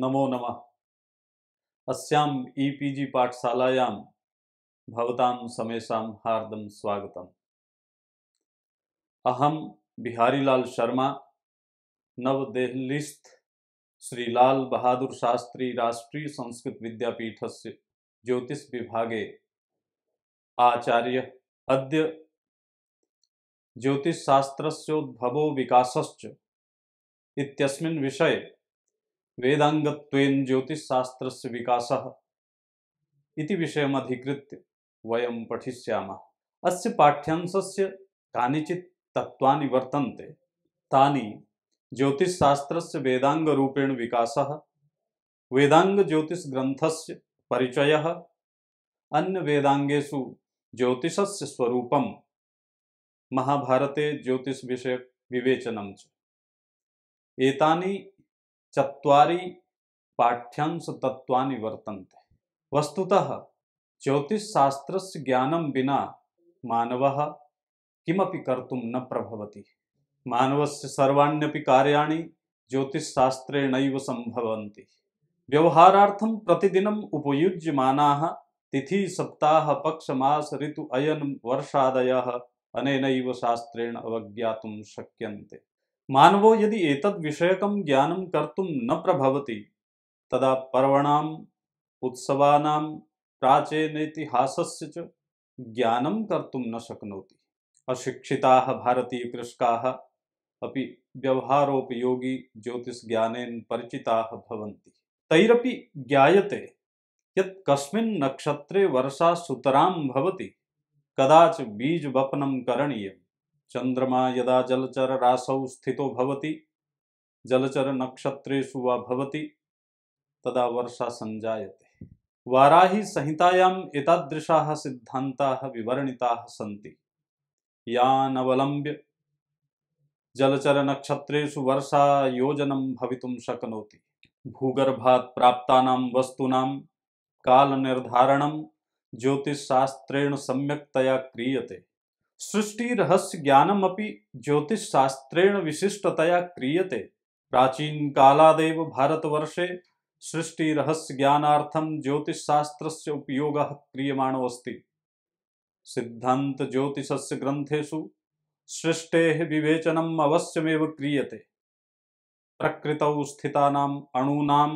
नमो नमः अस्याम ईपीजी e पी जी पाठशालायां भवतां समेषां हार्दं स्वागतम् अहं बिहारीलाल शर्मा नवदेहलीस्थ श्री लाल बहादुर शास्त्री राष्ट्रीय संस्कृत विद्यापीठस्य ज्योतिष विभागे आचार्य अद्य ज्योतिषशास्त्रस्योद्भवो विकासश्च इत्यस्मिन् विषये वेदांग ज्योतिषशास्त्रस्य विकास इति विषयमधिकृत्य वयं पठिष्यामः अस्य पाठ्यांशस्य कानिचित् तत्त्वानि वर्तन्ते तानि ज्योतिषशास्त्रस्य वेदाङ्गरूपेण विकासः वेदाङ्गज्योतिषग्रन्थस्य परिचयः अन्यवेदाङ्गेषु ज्योतिषस्य स्वरूपं महाभारते ज्योतिष ज्योतिषविषयकविवेचनं च एतानि चुरी पाठ्यांश तत्वा वर्तन्ते वस्तुतः ज्योतिषशास्त्रस्य ज्ञानं विना मानवः किमपि कर्तुं न प्रभवति मानवस्य सर्वाण्यपि कार्याणि ज्योतिषशास्त्रेणैव सम्भवन्ति व्यवहारार्थं प्रतिदिनम् उपयुज्यमानाः तिथि सप्ताह पक्ष मास ऋतु अयन वर्षादयः अनेनैव शास्त्रेण अवज्ञातुं शक्यन्ते मानवो यदि एतद्विषयकं ज्ञानं कर्तुं न प्रभवति तदा पर्वणाम् उत्सवानां प्राचीनेतिहासस्य च ज्ञानं कर्तुं न शक्नोति अशिक्षिताः भारतीयकृषकाः अपि व्यवहारोपयोगी ज्योतिषज्ञानेन परिचिताः भवन्ति तैरपि ज्ञायते यत् कस्मिन् नक्षत्रे वर्षा सुतरां भवति कदाच बीजवपनं करणीयम् चंद्रमा यदा जलचर रासौ स्थितो भवति जलचर नक्षत्रेषु वा भवति तदा वर्षा सञ्जायते वाराहि संहितायाम् एतादृशाः सिद्धान्ताः विवरणिताः सन्ति यानवलम्ब्य जलचरनक्षत्रेषु वर्षायोजनं भवितुं शक्नोति भूगर्भात् प्राप्तानां वस्तूनां कालनिर्धारणं ज्योतिषशास्त्रेण सम्यक्तया क्रियते सृष्टि रहस्य ज्ञानमपि ज्योतिष शास्त्रेण विशिष्टतया क्रियते प्राचीन कालादेव भारतवर्षे सृष्टि रहस्य ज्ञानार्थम ज्योतिष शास्त्रस्य उपयोगः क्रियमाणोऽस्ति सिद्धांत ज्योतिषस्य ग्रन्थेषु सृष्टेः विवेचनम् अवश्यमेव क्रियते प्रकृतौ स्थितानाम् अणूनां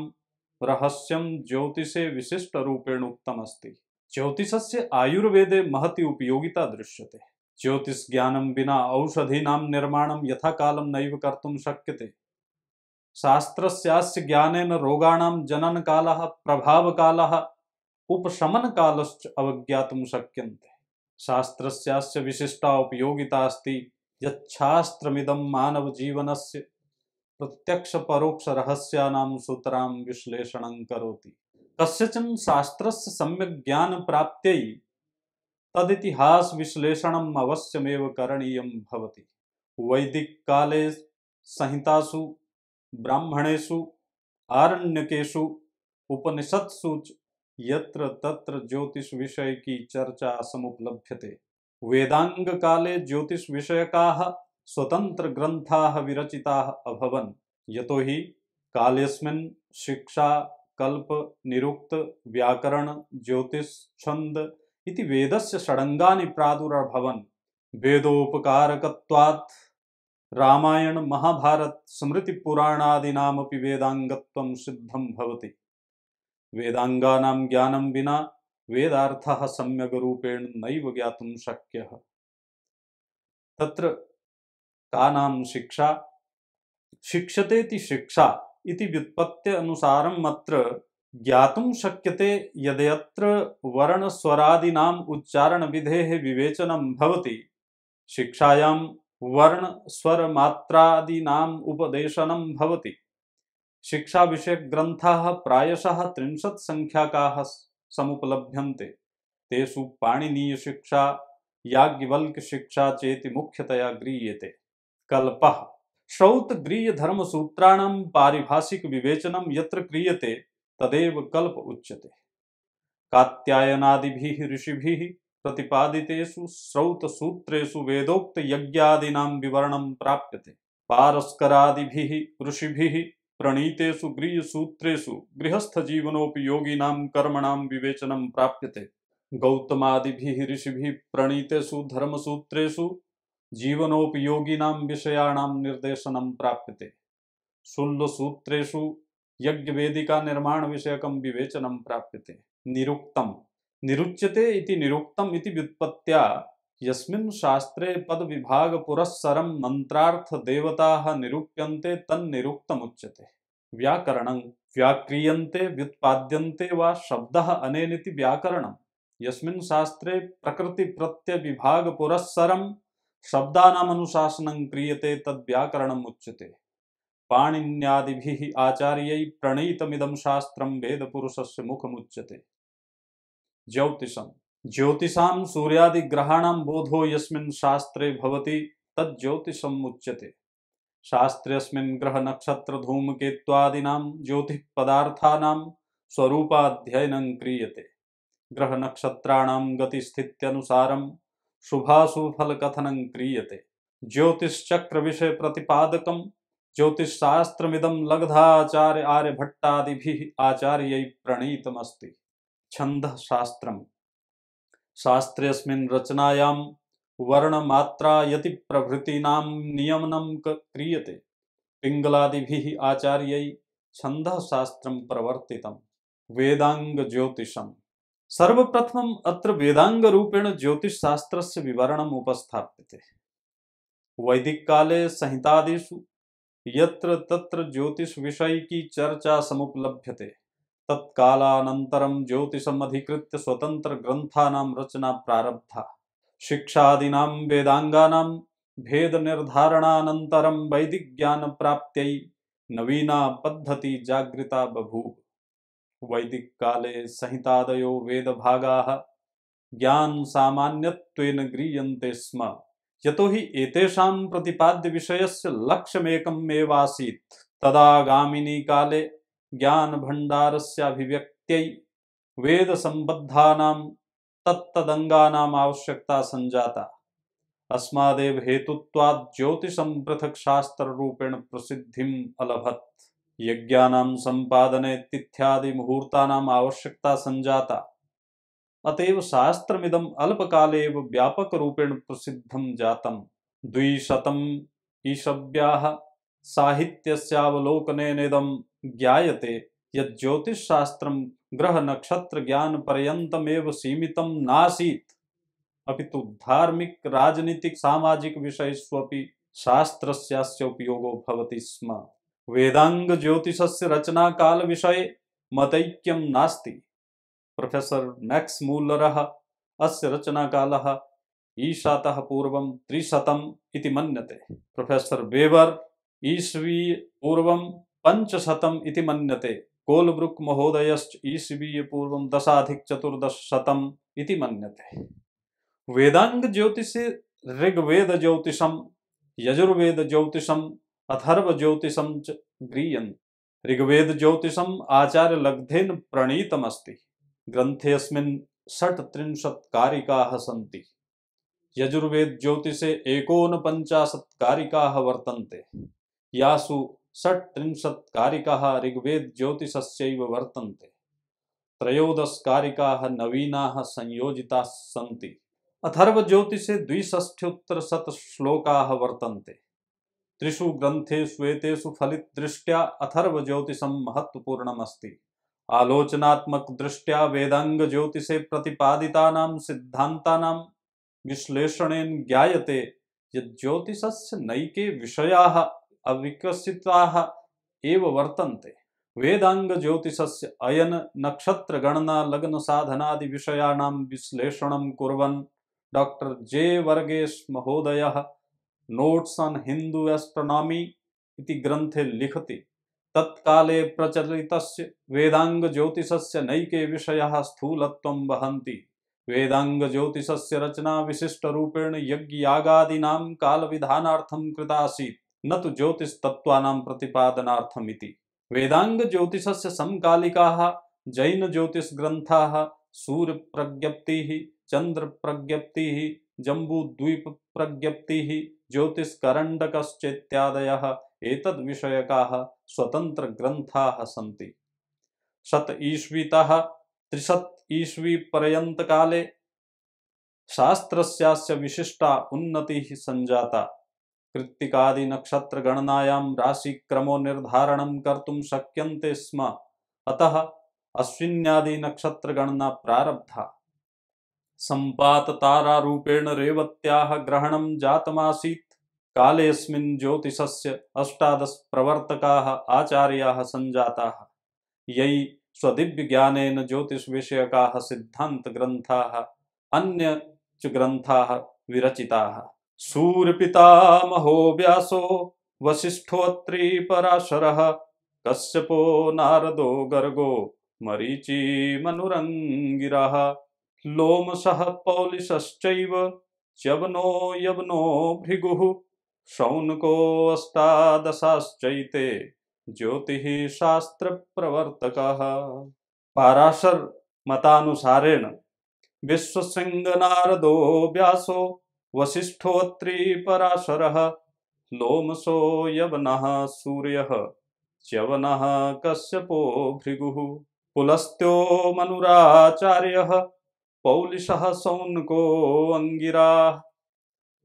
रहस्यं ज्योतिषे विशिष्टरूपेण उक्तमस्ति ज्योतिषस्य आयुर्वेदे महती उपयोगिता दृश्यते ज्योतिष ज्ञानम बिना औषधीनाम निर्माण यथा कालम नैव कर्तुम शक्यते शास्त्र ज्ञान रोगाणाम जनन काल प्रभाव काल उपशमन कालश्च अवज्ञात शक्य शास्त्र विशिष्टा उपयोगिता अस्ति यच्छास्त्रमिदं मानवजीवनस्य प्रत्यक्षपरोक्षरहस्यानां सूत्रां विश्लेषणं करोति कस्यचन शास्त्रस्य सम्यक् ज्ञानप्राप्त्यै तदितिहास विश्लेषण अवश्यमेव करणीय भवति वैदिक काले संहितासु ब्राह्मणेशु आरण्यकेशु उपनिषत्सु यत्र तत्र ज्योतिष विषय की चर्चा समुपलभ्यते वेदांग काले ज्योतिष विषयका स्वतंत्र ग्रंथा विरचिता अभवन यतो हि कालेस्मिन् शिक्षा कल्प निरुक्त व्याकरण ज्योतिष छंद इति वेदस्य षडङ्गानि प्रादुर्भवन् वेदोपकारकत्वात् रामायण महाभारत स्मृति पुराणादीनामपि वेदांगत्वं सिद्धं भवति वेदांगानां ज्ञानं विना वेदार्थः सम्यग्रूपेण नैव ज्ञातुं शक्यः तत्र कानां शिक्षा शिक्षतेति शिक्षा इति व्युत्पत्त्यनुसारम् अत्र ज्ञात शक्यते यदयत्र वर्ण उच्चारण विधे विवेचन भवति शिक्षायां वर्ण स्वर मात्रादीना उपदेशन भवति शिक्षा विषय ग्रंथाः प्रायशः त्रिंशत् संख्याकाः समुपलभ्यन्ते तेषु पाणिनीय शिक्षा याज्ञवल्क शिक्षा चेति मुख्यतया गृह्यते कल्पः श्रौत गृह धर्म सूत्राणां पारिभाषिक विवेचनम यत्र क्रियते तदेव कल्प उच्यते कात्यायनादिभिः ऋषिभिः प्रतिपादितेषु वेदोक्त वेदोक्तयज्ञादीनां विवरणं प्राप्यते पारस्करादि ऋषि प्रणीतेषु गृहस्थ जीवनोपयोगिनां कर्मणां विवेचनं प्राप्यते ऋषि ऋषिभिः प्रणीतेषु सूत्रेषु जीवनोपयोगिनां विषयाणां निर्देशनं प्राप्यते सूत्रेषु यज्ञ वेदिका निर्माण विषयकम विवेचनम थे निरुक्तम निरुच्यते निरुक्तम इति व्युत्पत्त्या यस्मिन् शास्त्रे पद विभाग पुरस्सर मंत्रार्थ देवता निरूप्यन्ते तन निरुक्तम उच्यते व्याकरण व्याक्रियन्ते व्युत्पाद्यन्ते वा शब्द अनेनिति व्याकरण यस्मिन् शास्त्रे प्रकृति प्रत्यय विभाग पुरस्सर शब्दानाम अनुशासनं क्रियते तद्व्याकरणम् उच्यते पाणिन्यादिभिः आचार्यै प्रणीतमिदं शास्त्रं वेदपुरुषस्य मुखमुच्यते ज्यौतिषम् ज्योतिषां सूर्यादिग्रहाणां बोधो यस्मिन् शास्त्रे भवति तज्ज्योतिषम् उच्यते शास्त्रेऽस्मिन् ग्रहनक्षत्रधूमकेत्वादीनां ज्योतिःपदार्थानां स्वरूपाध्ययनं क्रियते ग्रहनक्षत्राणां गतिस्थित्यनुसारं शुभाशुफलकथनं क्रियते ज्योतिश्चक्रविषयप्रतिपादकं मिदम लग्धाचार्य आर्यभट्टादिभिः आचार्य प्रणीतमस्ति वर्ण मात्रा यति प्रभृति नाम नियमनम क्रियते छंद शास्त्र प्रवर्तित वेदांग ज्योतिषम सर्वप्रथम अत्र से विवरण उपस्थाप्य वैदिक काले संहितादिषु यत्र तत्र ज्योतिष विषय की चर्चा समुपलभ्यते तत्कालानन्तरं ज्योतिषमधिकृत्य स्वतंत्र ग्रंथानां रचना प्रारब्धा शिक्षादीनां वेदाङ्गानां भेदनिर्धारणानन्तरं वैदिकज्ञानप्राप्त्यै नवीना पद्धति जागृता बभूव वैदिककाले संहितादयो ज्ञान ज्ञानसामान्यत्वेन गृह्यन्ते स्म यतो हि एतेषां प्रतिपाद्यविषयस्य लक्ष्यमेकमेवासीत् तदागामिनि काले ज्ञान वेद वेदसम्बद्धानां तत्तदङ्गानाम् आवश्यकता संजाता अस्मादेव हेतुत्वात् ज्योतिषं पृथक् रूपेण प्रसिद्धिम् अलभत् यज्ञानां संपादने तिथ्यादि मुहूर्तानाम् आवश्यकता संजाता अतएव शास्त्रमिदम अल्पकाल व्यापक रूपेण प्रसिद्ध जातम द्विशत ईशव्या साहित्यवलोकनेदम ज्ञाते यज्योतिष ग्रह नक्षत्र ज्ञान पर्यंतमेव सीमित नासीत अपितु धार्मिक राजनीतिक सामाजिक विषयस्वपि शास्त्र उपयोग स्म वेदांग से रचना काल विषय मतैक्यम नास्ती प्रोफेसर मैक्स मूलर अस्य रचना काल ईशात पूर्व त्रिशत मनते प्रोफेसर वेबर ईस्वी पूर्वं पञ्चशतम् इति मन्यते कोल्ब्रुक् मनते वेदांग ज्योतिष ऋग्वेद ज्योतिषम यजुर्वेद ज्योतिषम अथर्व ज्योतिषम च ज्योतिषम आचार्य लग्धेन प्रणीतमस्ति ग्रन्थेऽस्मिन् षट्त्रिंशत्कारिकाः सन्ति यजुर्वेदज्योतिषे एकोनपञ्चाशत्कारिकाः वर्तन्ते यासु ऋग्वेद ज्योतिष वर्तन्ते सी अथर्व ज्योतिषे सन्ति शत श्लोका वर्तन्ते त्रिषु दृष्ट्या अथर्व ज्योतिषं महत्वपूर्णमस्ति आलोचनात्मक दृष्टिया वेदांग ज्योतिषे प्रतिपादिता सिद्धांता विश्लेषण ज्ञाते ज्योतिष नैके विषया अविकसिता एव वर्तन्ते वेदांग ज्योतिष अयन नक्षत्र गणना लग्न साधनादि विषयाणां विश्लेषण कुर्वन् डॉक्टर जे वर्गेश महोदय नोट्स ऑन हिंदू एस्ट्रोनॉमी इति ग्रंथे लिखती तत्काले प्रचलित वेदांग से नैके विषया स्थूलत्व वहंती वेदांग से रचना विशिष्ट रूपेण यज्ञयागा काल विधानार्थम कृता आसीत् न तो ज्योतिष तत्वा प्रतिपादनार्थमिति वेदांग से समकालिकाः जैन ज्योतिष ग्रंथाः सूर्य प्रज्ञप्ति चंद्र प्रज्ञप्ति जम्बूद्वीप प्रज्ञप्ति ज्योतिष करण्डकश्चेत्यादयः स्वतंत्र ग्रंथाः सन्ति शत ईस्वीतः पर्यंत काले शास्त्रस्यास्य विशिष्टा नक्षत्र गणनायां राशि राशिक्रमो निर्धारणं कर्तुं शक्यन्ते स्म अतः गणना प्रारब्धा रूपेण रेवत्याः ग्रहणं जातमासीत् कालेस्मिन् ज्योतिषस्य अष्टादश प्रवर्तकाः आचार्याः सञ्जाताः यै स्वदिव्यज्ञानेन ज्योतिषविषयकाः सिद्धान्तग्रन्थाः अन्य च ग्रन्थाः विरचिताः सूर्यपितामहो व्यासो पराशर कश्यपो नारदो गर्गो मरीचिमनुरङ्गिरः लोमशः पौलिशश्चैव च्यवनो यवनो भृगुः शौनकोस्तादशाश्चैते अष्टादशाश्चैते ज्योतिः शास्त्रप्रवर्तकः पाराशर मतानुसारेण विश्वसिंहनारदो व्यासो वसिष्ठोत्री पराशरः लोमसो यवनः सूर्यः च्यवनः कश्यपो भृगुः पुलस्त्यो मनुराचार्यः पौलिशः सौनको अङ्गिराः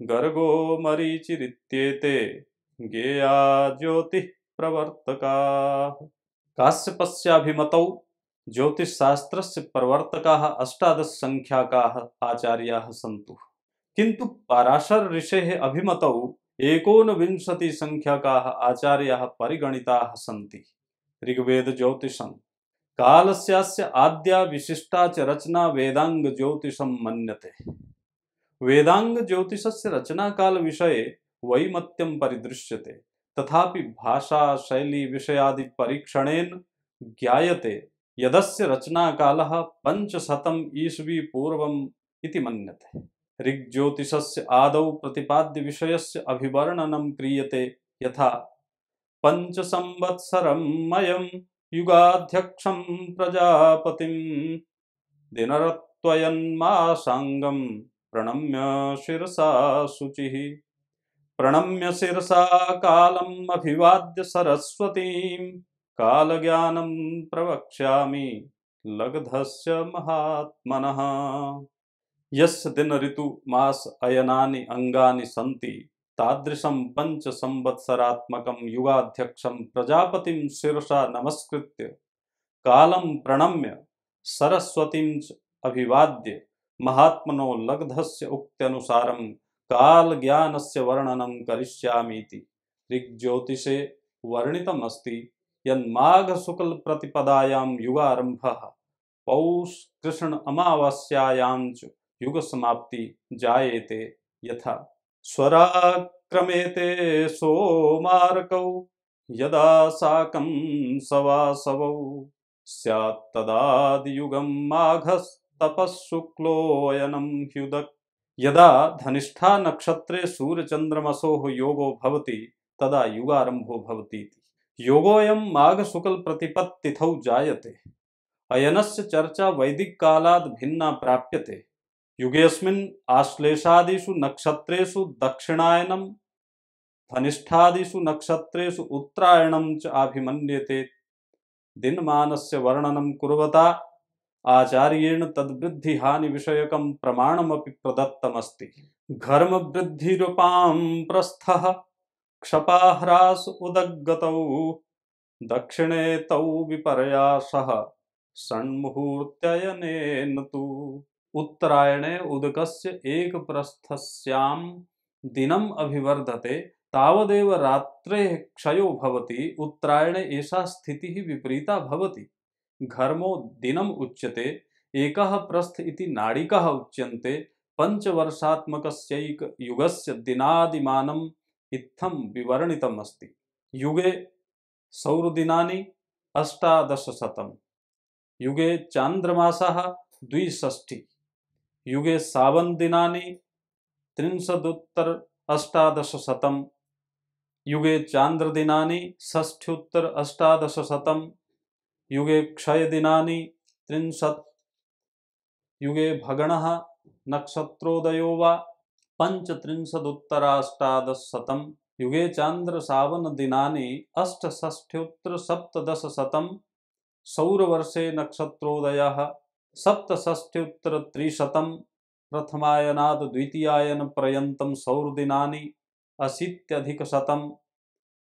गर्गो मरीचिरित्येते गेया ज्योतिः प्रवर्तकाः काश्यपस्याभिमतौ ज्योतिषशास्त्रस्य प्रवर्तकाः अष्टादशसङ्ख्याकाः आचार्याः सन्तु किन्तु पाराशर ऋषेः अभिमतौ एकोनविंशतिसङ्ख्याकाः आचार्याः परिगणिताः सन्ति ऋग्वेदज्योतिषं कालस्यास्य आद्या विशिष्टा च रचना वेदाङ्गज्योतिषं मन्यते वेदांग ज्योतिषस्य रचनाकाल विषये वैमत्यं परिदृश्यते तथापि भाषा शैली विषयादि परीक्षणेन ज्ञायते यदस्य काल पंचशतम ईस्वी पूर्व इति मन्यते ऋग्ज्योतिषस्य आदौ प्रतिपाद्यविषयस्य अभिवर्णनं क्रियते यथा पञ्चसंवत्सरं मयं युगाध्यक्षं प्रजापतिं दिनरत्वयन्मासाङ्गम् प्रणम्य शिरसा शुचि प्रणम्य शिरसा कालम अभिवाद्य सरस्वती काल ज्ञानम प्रवक्षा लग्धस्य महात्मनः यस्य दिन ऋतु मास अयनानि अंगानि सन्ति तादृशं पंच संवत्सरात्मकं युगाध्यक्षं प्रजापतिं शिरसा नमस्कृत्य कालं प्रणम्य सरस्वतीं च अभिवाद्य महात्मनो लग्धस्य उक्त्यनुसारं कालज्ञानस्य वर्णनं करिष्यामीति ऋग्ज्योतिषे वर्णितमस्ति प्रतिपदायां युगारम्भः पौष कृष्ण अमावास्यायां च समाप्ति जायेते यथा स्वराक्रमेते सोमार्कौ यदा साकं सवासवौ स्यात्तदादियुगं माघस् तपःशुक्लोऽयनं ह्युदक् यदा धनिष्ठा नक्षत्रे सूर्यचन्द्रमसोः योगो भवति तदा युगारम्भो भवति योगोऽयं माघशुक्लप्रतिपत्तिथौ जायते अयनस्य चर्चा वैदिककालाद् भिन्ना प्राप्यते युगेऽस्मिन् आश्लेषादिषु नक्षत्रेषु दक्षिणायनं धनिष्ठादिषु नक्षत्रेषु उत्तरायणं च आभिमन्यते दिनमानस्य वर्णनं कुर्वता आचार्येण तद्वृद्धि हानि विषयक प्रमाणमपि प्रदत्तमस्ति घर्म वृद्धि प्रस्थ क्षपाह्रास उदगत दक्षिणे तौ विपर्यास षण्मुहूर्त्ययनेन तु उत्तरायणे उदकस्य एकप्रस्थस्यां दिनम् अभिवर्धते तावदेव रात्रेः क्षयो भवति उत्तरायणे एषा स्थितिः विपरीता भवति घर्मो दिनम उच्यते एक प्रस्थ इति नाड़िका उच्यन्ते पंचवर्षात्मक युगस्य दिनादिमानम इत्थम विवरणितम अस्ति युगे सौरदिना अष्टादशशतम् युगे चान्द्रमासः द्विषष्टि युगे सावनदिनानि त्रिंशदुत्तर अष्टादशशतम् युगे चांद्रदिना षष्ठ्युत्तर अष्टादशशतम् युगे क्षय क्षयदिनानि त्रिंशत् युगे भगणः नक्षत्रोदयो वा पञ्चत्रिंशदुत्तराष्टादशशतं युगे चान्द्रश्रावणदिनानि अष्टषष्ठ्युत्तरसप्तदशशतं सौरवर्षे नक्षत्रोदयः सप्तषष्ठ्युत्तरत्रिशतं प्रथमायनात् द्वितीयायनपर्यन्तं सौरदिनानि अशीत्यधिकशतं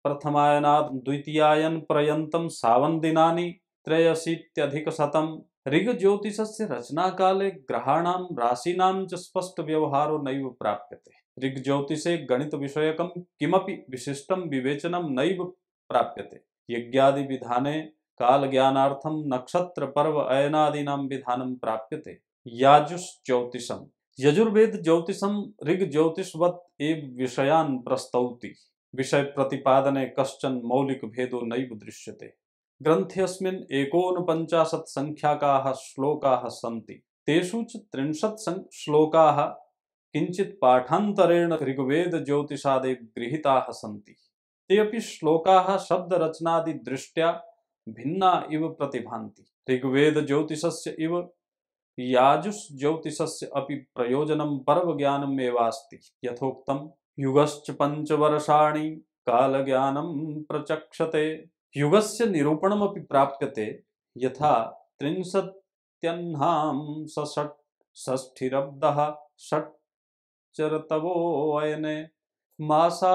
प्रथमायनात् द्वितीयायनपर्यन्तं सावनदिनानि त्रयशीत्यधिकशतम् ऋग्ज्योतिषस्य रचनाकाले ग्रहाणां राशीनां च व्यवहारो नैव प्राप्यते ऋग्ज्योतिषे गणितविषयकं किमपि विशिष्ट विवेचनम नैव प्राप्यते यज्ञादिविधाने कालज्ञानार्थं नक्षत्रपर्व अयनादीना विधानं प्राप्यते याजुश्ज्योतिषम् यजुर्वेद ज्योतिषम ऋग ज्योतिषवत एव विषयान प्रस्तौति विषय प्रतिपादने कश्चन मौलिक भेदो नैव दृश्यते ग्रन्थेऽस्मिन् एकोनपञ्चाशत्सङ्ख्याकाः श्लोकाः सन्ति तेषु च त्रिंशत् श्लोकाः किञ्चित् पाठान्तरेण ऋग्वेदज्योतिषादे गृहीताः सन्ति ते अपि श्लोकाः शब्दरचनादिदृष्ट्या भिन्ना इव प्रतिभान्ति ऋग्वेदज्योतिषस्य इव याजुस्ज्योतिषस्य अपि प्रयोजनं पर्वज्ञानम् एवास्ति यथोक्तं युगश्च पञ्चवर्षाणि कालज्ञानं प्रचक्षते युगस्य निरूपणमपि प्राप्यते यथा त्रिंशत्यह्नां सषट् षष्ठिरब्धः षट् चरतवोऽयने मासा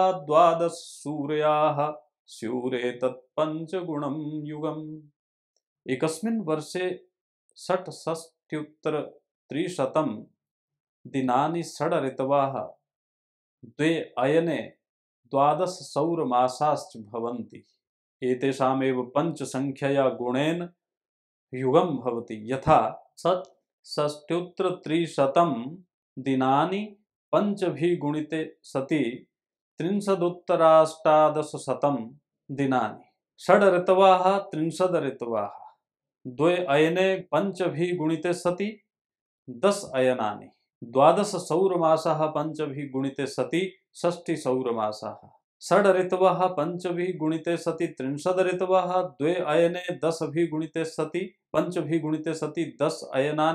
सूर्याः स्यूरे तत्पञ्चगुणं युगम् एकस्मिन् वर्षे षट्षष्ट्युत्तरत्रिशतं दिनानि षड् ऋतवः द्वे अयने द्वादश सौरमासाश्च भवन्ति एतेषामेव पञ्चसङ्ख्यया गुणेन युगं भवति यथा षष्ट्युत्तर षष्ट्युत्तरत्रिशतं दिनानि गुणिते सति त्रिंशदुत्तराष्टादशशतं दिनानि षड् ऋतवाः त्रिंशद् ऋतवाः द्वे अयने गुणिते सति दश अयनानि द्वादशसौरमासः गुणिते सति षष्टिसौरमासः षड ऋतव पंच भी गुणिते सति त्रिशद ऋतव द्वे अयने दस भी गुणिते सति पंच भी गुणिते सति दस अयना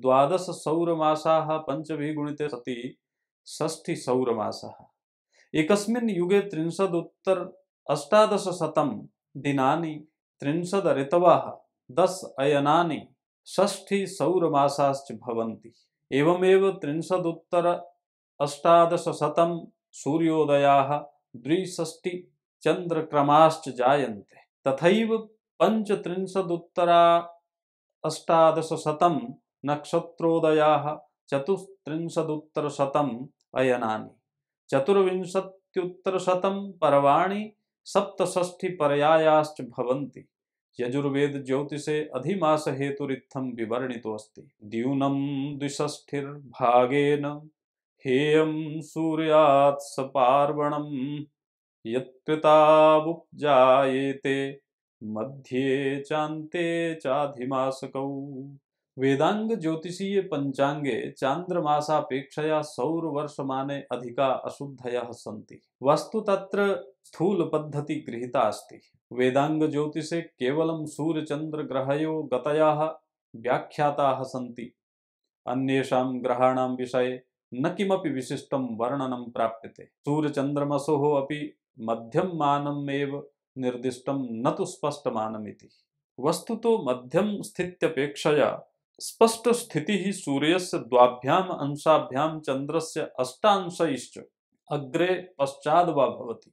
द्वादश सौरमासाः पंच भी गुणिते सति षष्ठी सौरमासः एक युगे त्रिंशदुत्तर अष्टादशशतं दिनानि त्रिशद ऋतव दस अयनानि षष्ठी सौरमासाश्च भवन्ति एवमेव त्रिंशदुत्तर अष्टादशशतं सूर्योदयाः द्विष्टि चंद्रक्रमाश्च जायन्ते तथैव पञ्चत्रिंशदुत्तरा अष्टादशशतं नक्षत्रोदयाः चतुस्त्रिंशदुत्तरशतम् अयनानि चतुर्विंशत्युत्तरशतं पर्वाणि सप्तषष्ठिपर्यायाश्च भवन्ति यजुर्वेद ज्योतिषे अधिमास हेतुरित्थम विवर्णितोऽस्ति द्यूनं द्विषष्ठिर्भागेन हेयम सूर्यात् सपार्वणं यत्कृतावुपजायेते मध्ये चांते चाधिमासकौ वेदांग ज्योतिषीय पंचांगे चांद्रमासापेक्षया सौर वर्ष माने अधिका अशुद्धयः सन्ति वस्तु तत्र स्थूल पद्धति गृहीता अस्ति वेदांग ज्योतिषे केवलं सूर्यचंद्र ग्रहयो गतयाः व्याख्याताः सन्ति अन्येषां ग्रहाणां विषये न किमपि विशिष्टं वर्णनं प्राप्यते सूर्यचन्द्रमसोः अपि मध्यम मनमे निर्दिष्टं न तु स्पष्टमानमिति वस्तु तो मध्यम स्थित्यपेक्षया स्पष्ट स्थिति ही सूर्य से द्वाभ्याम अंशाभ्याम चंद्र से अग्रे पश्चाद वती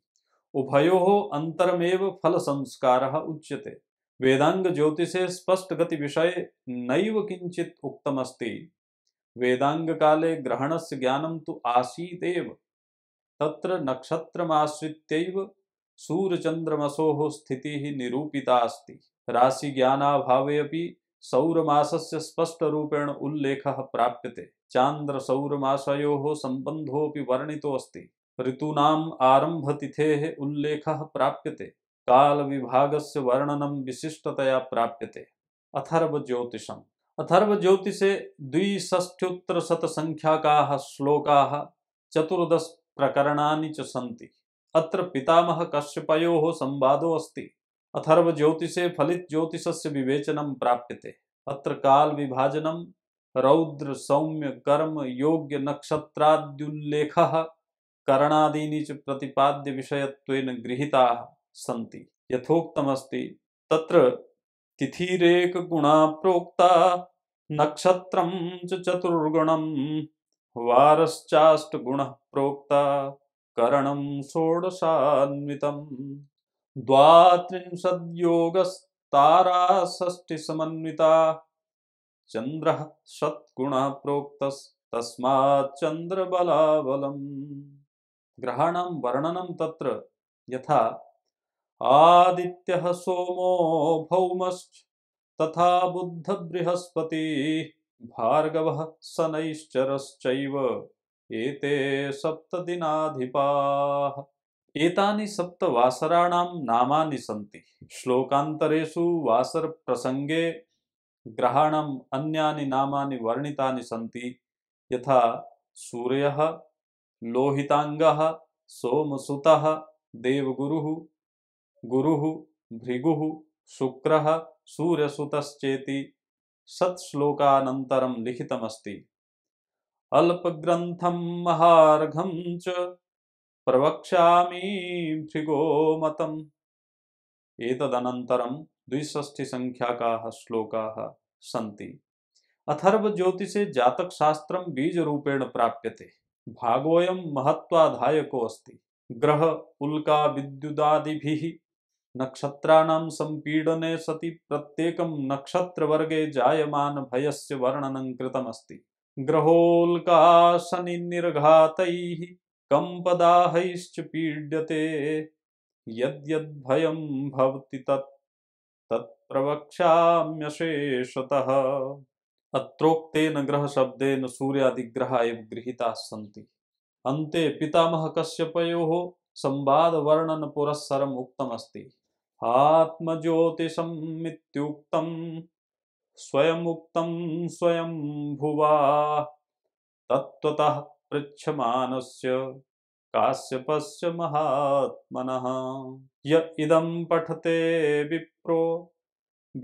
उभयो अंतरमेव फल संस्कार उच्यते वेदांग ज्योतिषे स्पष्ट गति विषय नैव किंचित उक्तमस्ति वेदांग काले ग्रहण से ज्ञानम तो आसीदेव तत्र नक्षत्रमाश्रित्यैव सूर्यचन्द्रमसोः स्थितिः निरूपिता अस्ति राशिज्ञानाभावे अपि सौरमासस्य स्पष्टरूपेण उल्लेखः प्राप्यते चान्द्रसौरमासयोः सम्बन्धोऽपि वर्णितोऽस्ति ऋतूनाम् आरम्भतिथेः उल्लेखः प्राप्यते से वर्णनं विशिष्टतया प्राप्यते अथर्वज्योतिषम् अथर्व ज्योतिषे द्विष्ठ्युत्तर शतसंख्याकाः श्लोका चतुर्दश प्रकरणानि च अत्र पितामह कश्यपयो संवादो अस्त अथर्व ज्योतिषे फलित ज्योतिषस्य विवेचनं प्राप्यते अत्र काल विभाजनम रौद्र सौम्य कर्म योग्य नक्षत्राद्युल्लेखः करणादी च प्रतिपाद्य विषयत्वेन गृहीता सी यथोक्तमस्ति तत्र तिथिरेक गुणा प्रोक्ता हम्म। नक्षत्रम च चतुर्गुणम वारश्चाष्ट गुण प्रोक्ता करणम षोडशान्वितम द्वात्रिंशद्योगस्तारा षष्टिसमन्विता चन्द्रः षत्गुणः प्रोक्तस्तस्माच्चन्द्रबलाबलम् ग्रहाणां वर्णनं तत्र यथा आदित्यः सोमो भौमश्च तथा बुद्धबृहस्पतिः भार्गवः शनैश्चरश्चैव एते सप्तदिनाधिपाः एतानि सप्तवासराणां नामानि सन्ति श्लोकान्तरेषु वासरप्रसङ्गे ग्रहाणाम् अन्यानि नामानि वर्णितानि सन्ति यथा सूर्यः लोहिताङ्गः सोमसुतः देवगुरुः गुरु भृगु शुक्र सूर्यसुतचे सत्श्लोकानन्तरं लिखितमस्त अल्पग्रंथम महार्घं च प्रवक्षा भृगो मतम् एतदनन्तरं द्विषष्टिसङ्ख्याकाः श्लोकाः सन्ति अथर्वज्योतिषे जातकशास्त्रं बीजरूपेण प्राप्यते महत्वाधायको महत्त्वाधायकोऽस्ति ग्रह उल्का विद्युदादिभिः नक्षत्राण संपीड़ने सति प्रत्येकं नक्षत्रवर्गे जायमानभयस्य वर्णनं कृतमस्ति निर्घात कम्पदाहैश्च पीड्यते यद्यद्भयं भवति तत् तत्प्रवक्ष्याम्यशेषतः अत्रोक्तेन ग्रहशब्देन सूर्यादिग्रहा एव गृहीताः सन्ति अन्ते पितामहकश्यपयोः संवादवर्णनपुरःसरम् उक्तमस्ति आत्मज्योतिषम स्वयमुक्तं स्वयं भुवा तत्त्वतः पृच्छमानस्य काश्यपस्य महात्मनः य इदं पठते विप्रो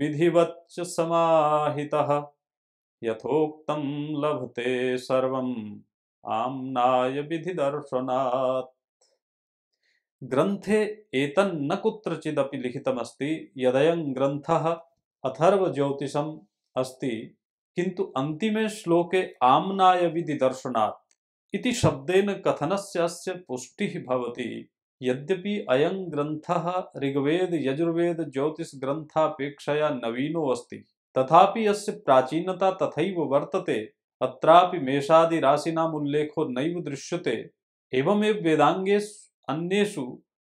विधिवच्च समाहितः यथोक्तं लभते सर्व आम्नाय विधिदर्शनात् ग्रंथे एतन्न कुत्रचिदपि लिखितमस्ति यदयं ग्रंथः अथर्वज्योतिषम् अस्ति किन्तु अन्तिमे श्लोके आम्नाय विधिदर्शनात् इति शब्देन कथनस्य अस्य पुष्टिः भवति यद्यपि अयं ग्रंथः ऋग्वेद यजुर्वेद ज्योतिष ग्रंथापेक्षया नवीनो अस्ति तथापि अस्य प्राचीनता तथैव वर्तते अत्रापि मेषादि राशिनाम् उल्लेखो नैव दृश्यते एवमेव वेदांगे अन्यु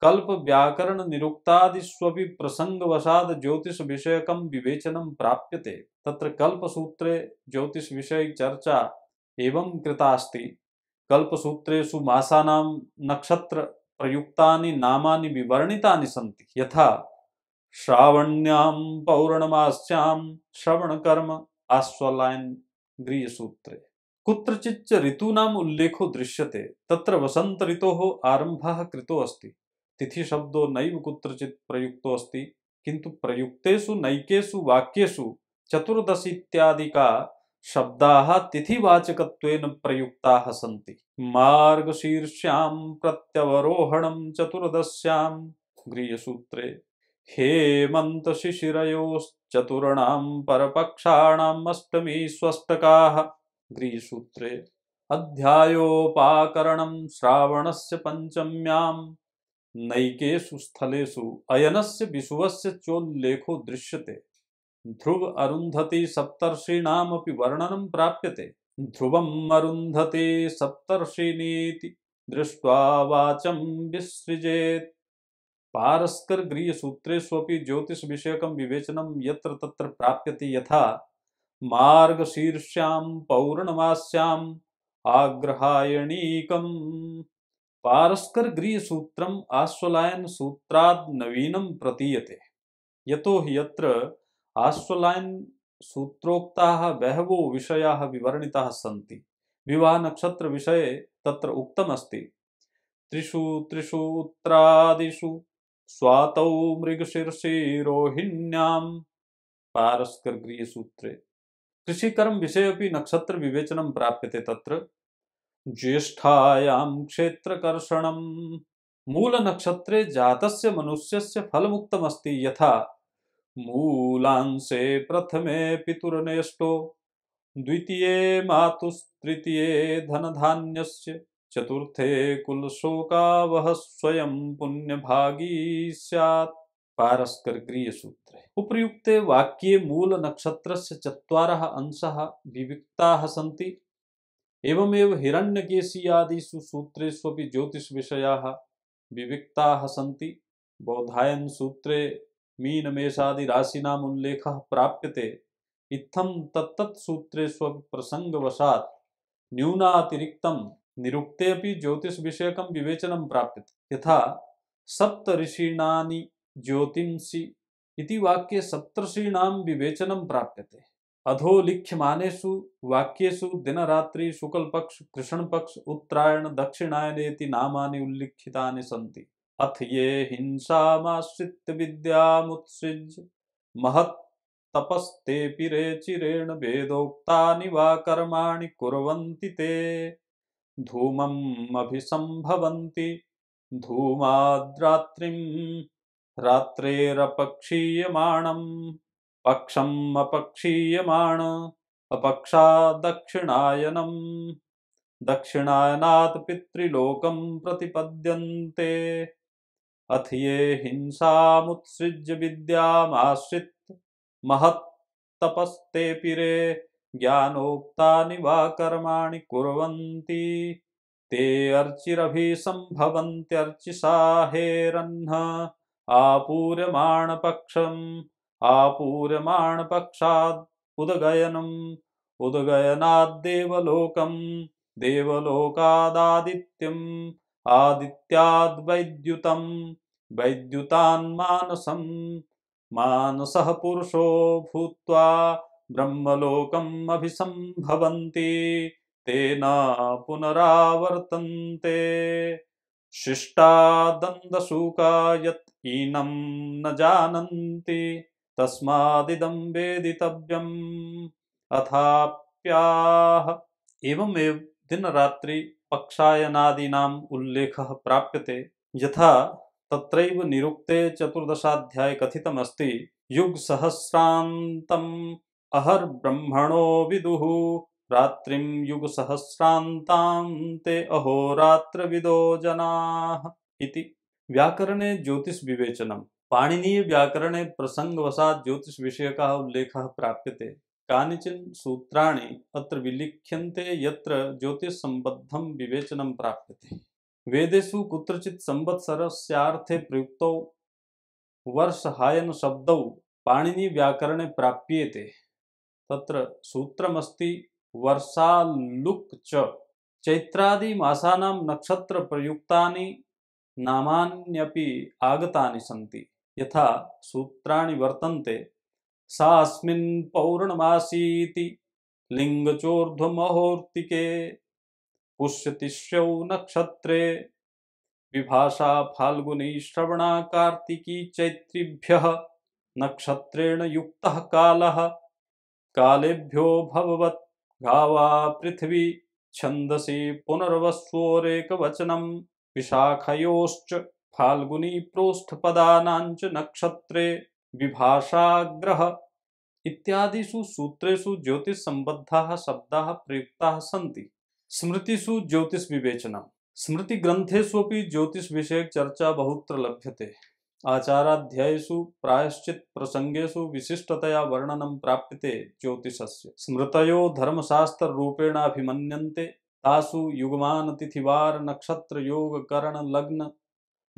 कल्प व्याकरण निरुक्तादिष्वपि प्रसंगवशाद ज्योतिष विषयक विवेचनम प्राप्यते तत्र कल्प सूत्रे ज्योतिष विषय चर्चा एवं कृतास्ति कल्प सूत्रेषु मासानां नक्षत्र प्रयुक्तानि नामानि विवर्णितानि सन्ति यथा श्रावण्यां पौर्णमास्यां श्रवणकर्म आश्वलायन गृह सूत्रे कुत्रचिच्च ऋतूनाम उल्लेखो दृश्यते तत्र वसंत ऋतो आरंभ कृतो अस्ति तिथि शब्दो नैव कुत्रचित् प्रयुक्तो अस्ति किंतु प्रयुक्तेषु नैकेषु वाक्येषु चतुर्दशीत्यादिका शब्दाः तिथिवाचकत्वेन प्रयुक्ताः सन्ति मार्गशीर्ष्यां प्रत्यवरोहणं चतुर्दश्यां गृह्यसूत्रे हेमन्तशिशिरयोश्चतुर्णां परपक्षाणाम् अष्टमी स्वस्तकाः ग्रीसूत्रे अध्यायोपाकरणं नैकेशु स्थलेशु अयन से अयनस्य से चोल्लेखो दृश्यते ध्रुव अरुंधति सप्तर्षीणामपि वर्णनं प्राप्यते ध्रुवम् अरुन्धति सप्तर्षिणीति दृष्ट्वा वाचं विसृजेत् ज्योतिष विषयकं विवेचनं यत्र तत्र प्राप्यते यथा शीर्ष्याम पौर्णमास्याम आग्रहायणीकम पारस्कर गृहसूत्रम आश्वलायन सूत्राद नवीनम प्रतीयते यतो हि यत्र आश्वलायन सूत्रोक्ता बहवो विषया विवर्णिता सन्ति विवाह नक्षत्र विषये तत्र उक्तमस्ति त्रिषु उत्तरादिषु स्वातौ मृगशीर्षि रोहिण्यां पारस्कर सूत्रे कृषिकर्म विषय नक्षत्र विवेचन प्राप्यते तत्र ज्येष्ठायां मूल नक्षत्रे जातस्य मनुष्यस्य मुक्तमस्ती यथा मूलांशे प्रथमे पितुरनेष्टो द्वितीये धन धान्य चतुर्थे वह स्वयं भागी सैत् पारस्कर्गीयसूत्रे उपयुक्ते वाक्ये मूलनक्षत्रस्य चत्वारः अंशः विविक्ताः सन्ति एवमेव हिरण्यकेशीयादिषु सूत्रेष्वपि ज्योतिषविषयाः विविक्ताः सन्ति बौधायनसूत्रे मीनमेषादिराशीनाम् इतम प्राप्यते इत्थं तत्तत्सूत्रेष्वपि प्रसङ्गवशात् न्यूनातिरिक्तं ज्योतिष विषयक विवेचन प्राप्य यहाँ सप्तषीणी ज्योतिंसि इति वाक्य सप्तर्षीणाम विवेचनम प्राप्यते अधोलिख्यमानेषु वाक्येषु दिनरात्रि शुक्लपक्ष कृष्णपक्ष उत्तरायण दक्षिणायनेति नामानि उल्लिखितानि सन्ति अथ ये हिंसामाश्रित्य विद्यामुत्सृज्य महत्तपस्तेऽपि रेचिरेण वेदोक्तानि वा कर्मा कुर्वन्ति ते धूमम् अभिसम्भवन्ति धूमाद्रात्रिम् रात्रेरपक्षीयमाणम् पक्षम् अपक्षीयमाण अपक्षा दक्षिणायनम् दक्षिणायनात् पितृलोकम् प्रतिपद्यन्ते अथ ये हिंसामुत्सृज्य विद्यामाश्रित्य महत्तपस्ते पिरे ज्ञानोक्तानि वा कर्माणि कुर्वन्ति ते अर्चिरभिसम्भवन्त्यर्चिसा हेरह्न आपूर्यमाणपक्षम् आपूर्यमाणपक्षात् उदगयनम् उदगयनाद्देवलोकम् देवलोकादादित्यम् आदित्याद् वैद्युतं वैद्युतान् मानसं मानसः पुरुषो भूत्वा ब्रह्मलोकम् अभिसम्भवन्ति तेन पुनरावर्तन्ते शिष्टादन्दशूका यत् हीनं न जानन्ति तस्मादिदं वेदितव्यम् अथाप्याह एवमेव दिनरात्रि पक्षायनादीनाम् उल्लेखः प्राप्यते यथा तत्रैव निरुक्ते चतुर्दशाध्याये कथितमस्ति युगसहस्रान्तम् अहर्ब्रह्मणो विदुः रात्रिं युगसहस्रान्तां ते अहोरात्रविदो जनाः इति व्याकरणे ज्योतिष विषय का उल्लेख प्राप्य प्राप्यते कानिचन सूत्राणि अत्र विलिख्यन्ते यत्र ज्योतिषसम्बद्धं विवेचनं प्राप्यते वेदेषु कुत्रचित् संवत्सरस्यार्थे प्रयुक्तौ वर्षहायन शब्दौ पाणिनिव्याकरणे प्राप्येते तत्र सूत्रमस्ति वर्षालुक् च नक्षत्र नक्षत्रप्रयुक्तानि नामान्यपि आगतानि सन्ति यथा सूत्राणि वर्तन्ते सास्मिन् पौर्णमासीति लिङ्गचोर्ध्वमहोर्तिके पुष्यतिष्यौ नक्षत्रे विभाषा फाल्गुनी श्रवणा कार्तिकी चैत्रिभ्यः नक्षत्रेण युक्तः कालः कालेभ्यो भववत् गावा पृथ्वी छन्दसि पुनर्वस्वोरेकवचनम् विशाखयोश्च फाल्गुनी प्रोष्ठपदानाञ्च नक्षत्रे विभाषाग्रह इत्यादिषु सूत्रेषु ज्योतिषसम्बद्धाः शब्दाः प्रयुक्ताः सन्ति स्मृतिषु ज्योतिषविवेचनम् स्मृतिग्रन्थेष्वपि ज्योतिषविषयकचर्चा बहुत्र लभ्यते आचाराध्यायु प्रायश्चित प्रसंगेषु विशिष्टतया वर्णनं प्राप्यते ज्योतिषस्य स्मृतयो धर्मशास्त्ररूपेणाभिमन्यन्ते तासु युगमान तिथिवार नक्षत्र योग करण लग्न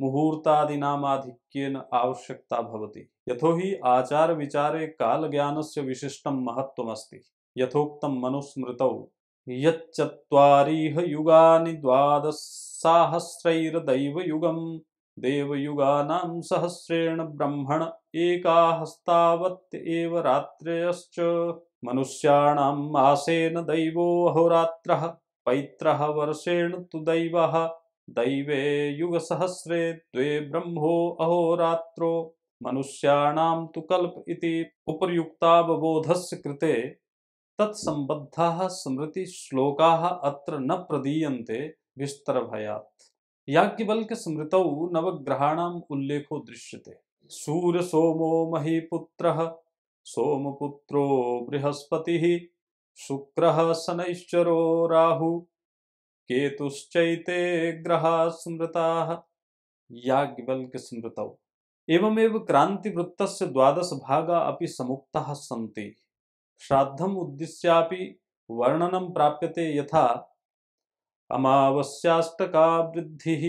मुहूर्तादि मुहूर्तादिनामाधिक्येन आवश्यकता भवति यथो ही आचार विचारे काल ज्ञानस्य विशिष्टं महत्त्वमस्ति यथोक्तं मनुस्मृत यच्चत्वारिह युगानि द्वादशसाहस्रैर्दैवयुगम् देवयुगानां सहस्रेण ब्रह्मण एकाहस्तावत् एव रात्रयश्च मनुष्याणां मासेन दैवो अहोरात्रः पैत्रः वर्षेण तो दैव दैवे युगसहस्रे द्वे ब्रह्मो अहोरात्रो मनुष्याण तो कल्प इति उपर्युक्तावबोधस्य कृते तत्सम्बद्धाः स्मृतिश्लोकाः अत्र न प्रदीयन्ते विस्तरभयात् याज्ञवल्क्यस्मृतौ नवग्रहाणाम् उल्लेखो दृश्यते सूर्यसोमो महीपुत्र सोमपुत्रो बृहस्पति शुक्र शनैश्चरो राहु केतुश्चैते ग्रहा स्मृताः याज्ञवल्क्य स्मृतौ एवमेव क्रान्तिवृत्तस्य द्वादशभागा अपि समुक्ताः सन्ति श्राद्धम् उद्दिश्यापि वर्णनं प्राप्यते यथा अमावस्याष्टका वृद्धिः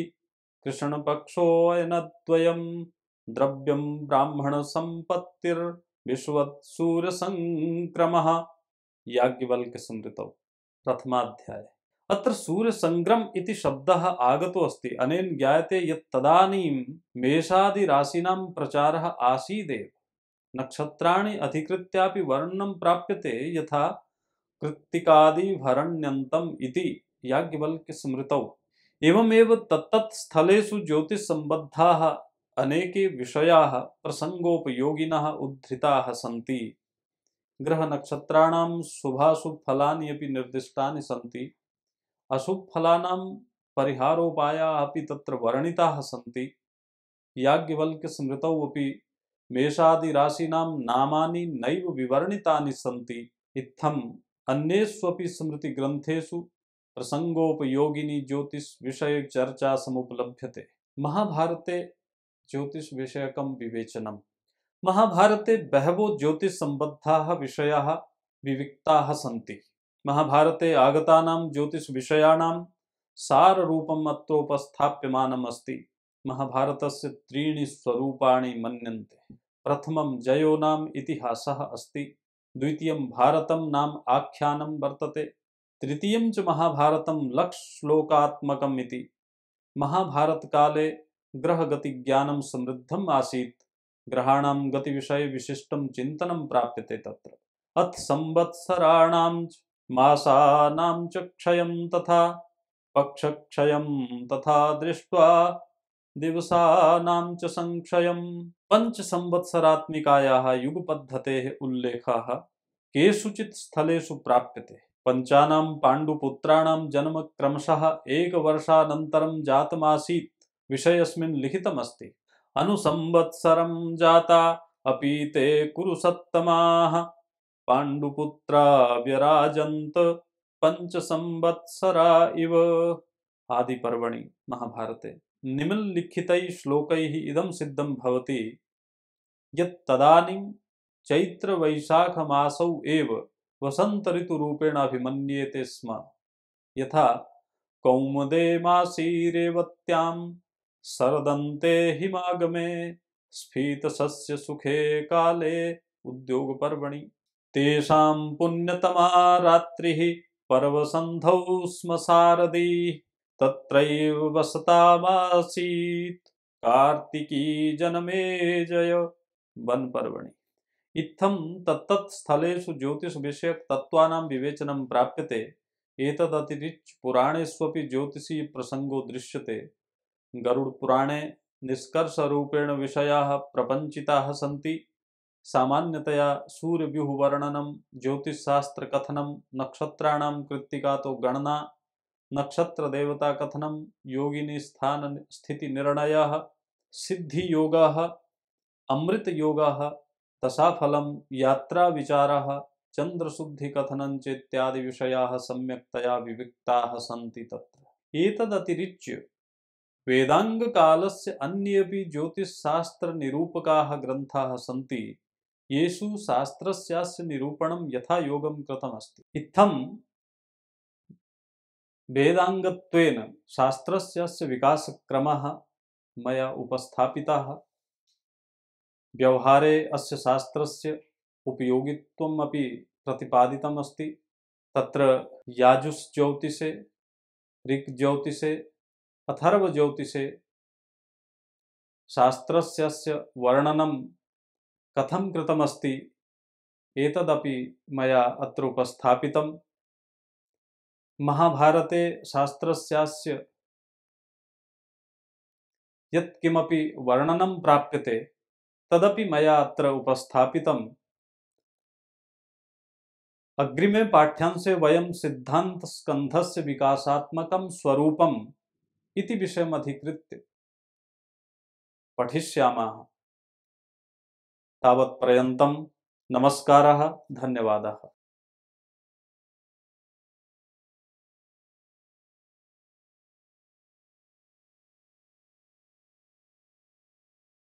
कृष्णपक्षोऽयनद्वयं द्रव्यं ब्राह्मणसम्पत्तिर्विश्वत्सूर्यसङ्क्रमः याज्ञवल्क्य संत प्रथमाध्याय अत्र सूर्यसङ्ग्रम् इति शब्दः आगतोऽस्ति अनेन ज्ञायते यत् तदानीं मेषादिराशीनां प्रचारः आसीदेव नक्षत्राणि अधिकृत्यापि वर्णनं प्राप्यते यथा कृत्तिकादिभरण्यन्तम् इति याज्ञवल्क्यस्मृतौ एवमेव तत्तत् स्थलेषु ज्योतिषसम्बद्धाः अनेके विषयाः प्रसङ्गोपयोगिनः उद्धृताः सन्ति ग्रहनक्षत्राणां शुभाशुभफलानि अपि निर्दिष्टानि सन्ति अशुभफलानां परिहारोपायाः अपि तत्र वर्णिताः सन्ति याज्ञवल्क्यस्मृतौ अपि मेषादिराशीनां नामानि नैव विवर्णितानि सन्ति इत्थम् अन्येष्वपि स्मृतिग्रन्थेषु प्रसङ्गोपयोगिनी ज्योतिषविषयचर्चा समुपलभ्यते महाभारते ज्योतिषविषयकं विवेचनम् महाभारते बहवो ज्योतिषसम्बद्धाः विषयाः विविक्ताः सन्ति महाभारते आगतानां ज्योतिषविषयाणां साररूपम् अत्रोपस्थाप्यमानम् अस्ति महाभारतस्य त्रीणि स्वरूपाणि मन्यन्ते प्रथमं जयो नाम इतिहासः अस्ति द्वितीयं भारतं नाम आख्यानं वर्तते तृतीयं च महाभारतं लक्ष्श्लोकात्मकम् इति महाभारतकाले ग्रहगतिज्ञानं समृद्धम् आसीत् ग्रहाण गति विषय विशिष्ट चिंतन प्राप्य से त्र अथ संवत्सराणां मासानां च क्षयं तथा पक्षक्षयं तथा दृष्ट्वा दिवसानां च संक्षयं पञ्चसंवत्सरात्मिकायाः युगपद्धतेः उल्लेखः केषुचित् स्थलेषु प्राप्यते पंचा पांडुपुत्राण जन्म क्रमशः एक एकवर्षानन्तरं जातमासी विषयस्मिन् लिखितमस्ति अनुसंवत्सरं जाता अपि ते कुरु सत्तमाः पाण्डुपुत्रा व्यराजन्त पञ्चसंवत्सरा इव आदि पर्वणि महाभारते निम्नलिखितैः श्लोकैः इदं सिद्धं भवति यत् तदानीं चैत्रवैशाखमासौ एव वसन्तऋतुरूपेण अभिमन्येते स्म यथा कौमदे मासी रेवत्यां सरदन्ते हिमागमे सस्य सुखे काले पर्वणि तेषा पुण्यतमा रात्रि पर्वसन्धौ स्म सारदी तत्रैव वसतामासीत कार्तिकी जनमे जय पर्वणि इत्थं तत्तत् स्थलेषु तत्वानां विवेचनं प्राप्यते एतदतिरिच्य पुराणेष्वपि प्रसंगो दृश्यते गरुड़ पुराणे निष्कर्ष रूपेण विषया प्रपंचिता सी सामान्यतया सूर्यव्यूहवर्णनं ज्योतिषशास्त्रकथनं नक्षत्राणां कृत्तिका तो गणना नक्षत्र देवता कथनम योगिनी स्थान स्थिति निर्णय सिद्धि योग अमृत नक्षत्रदेवताकथनं योगिनिस्थानस्थितिनिर्णयः सिद्धियोगः अमृतयोगः दशाफलं कथन चेत्यादि विषया सम्यक्तया विविता सी तत्र एक एतदतिरिच्य वेदांग काल से अन्य ज्योतिषशास्त्र निरूपका ग्रंथा सी येषु शास्त्रस्य निरूपणं यथा योगं कृतमस्ति इत्थं वेदाङ्गत्वेन शास्त्रस्य विकासक्रमः मया उपस्थापितः व्यवहारे अस्य शास्त्रस्य उपयोगित्वम् अपि प्रतिपादितमस्ति तत्र याजुस्ज्योतिषे ऋक्ज्योतिषे अथर्व ज्योतिषे वर्णन वर्णनं कथं कृतमस्ति मैं मया अत्र उपस्थापितं महाभारते शास्त्रस्यास्य यत्किमपि वर्णनं प्राप्यते तदपि मया अत्र उपस्थापितम् अग्रिमे पाठ्यांशे वयं सिद्धान्तस्कन्धस्य विकासात्मकं स्वरूपं इति विषयमधिकृत्य पठिष्यामः पर्यन्तं नमस्कारः धन्यवादः